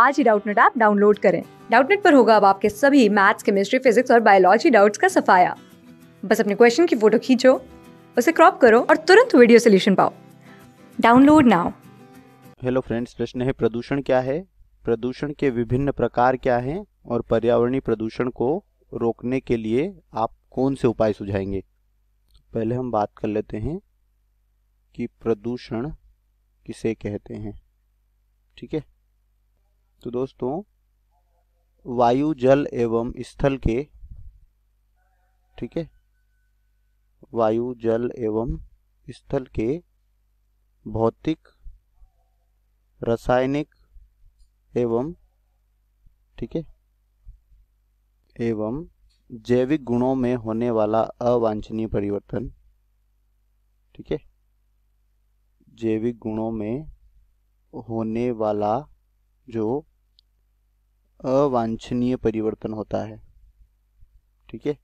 आज ही Doubtnut app download करें डाउटनेट पर होगा अब आपके सभी मैथ्स केमिस्ट्री फिजिक्स और बायोलॉजी डाउट्स का सफाया बस अपने क्वेश्चन की फोटो खींचो उसे क्रॉप करो और तुरंत वीडियो सोल्यूशन पाओ डाउनलोड नाउ हेलो फ्रेंड्स प्रश्न है प्रदूषण क्या है प्रदूषण के विभिन्न प्रकार क्या हैं और पर्यावरणीय प्रदूषण को रोकने के लिए आप कौन से उपाय सुझाएंगे तो पहले हम बात कर लेते हैं कि प्रदूषण किसे कहते हैं ठीक है तो दोस्तों वायु जल एवं स्थल के ठीक है वायु जल एवं स्थल के भौतिक रासायनिक एवं ठीक है एवं जैविक गुणों में होने वाला अवांछनीय परिवर्तन ठीक है जैविक गुणों में होने वाला जो अवांछनीय परिवर्तन होता है ठीक है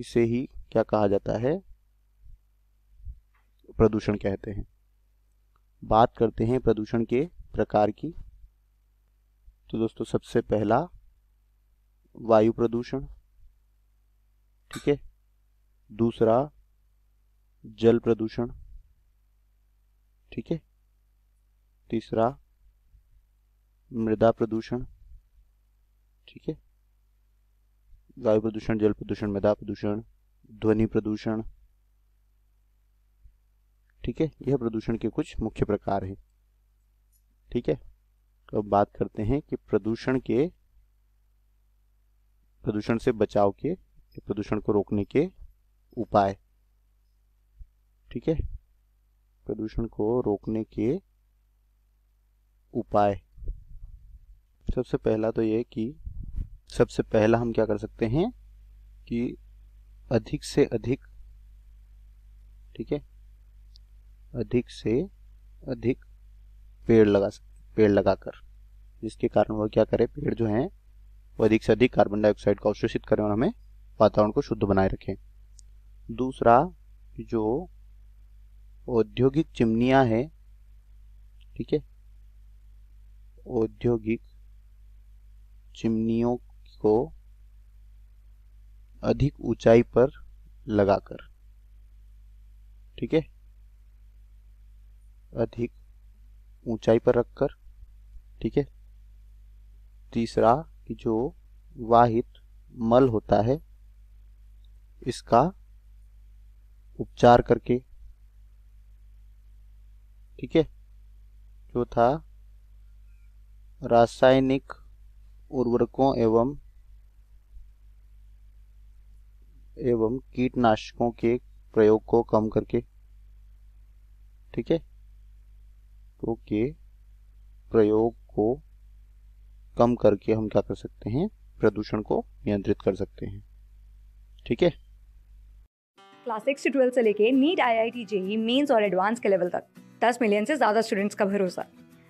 इसे ही क्या कहा जाता है प्रदूषण कहते हैं बात करते हैं प्रदूषण के प्रकार की तो दोस्तों सबसे पहला वायु प्रदूषण ठीक है दूसरा जल प्रदूषण ठीक है तीसरा मृदा प्रदूषण ठीक है वायु प्रदूषण जल प्रदूषण मृदा प्रदूषण ध्वनि प्रदूषण ठीक है यह प्रदूषण के कुछ मुख्य प्रकार हैं ठीक है तो अब बात करते हैं कि प्रदूषण के प्रदूषण से बचाव के प्रदूषण को रोकने के उपाय ठीक है प्रदूषण को रोकने के उपाय सबसे पहला तो ये कि सबसे पहला हम क्या कर सकते हैं कि अधिक से अधिक ठीक है अधिक से अधिक पेड़ लगा पेड़ लगाकर जिसके कारण वह क्या करे पेड़ जो हैं वो अधिक से अधिक कार्बन डाइऑक्साइड को अवशोषित करें और हमें वातावरण को शुद्ध बनाए रखें दूसरा जो औद्योगिक चिमनियाँ हैं ठीक है औद्योगिक चिमनियों को अधिक ऊंचाई पर लगाकर ठीक है अधिक ऊंचाई पर रखकर ठीक है तीसरा कि जो वाहित मल होता है इसका उपचार करके ठीक है चौथा रासायनिक उर्वरकों एवं एवं कीटनाशकों के प्रयोग को कम करके ठीक है तो के प्रयोग को कम करके हम क्या कर सकते हैं प्रदूषण को नियंत्रित कर सकते हैं ठीक है क्लास सिक्स से ट्वेल्थ से लेके NEET I I T JEE mains और एडवांस के लेवल तक दस मिलियन से ज्यादा स्टूडेंट्स का भरोसा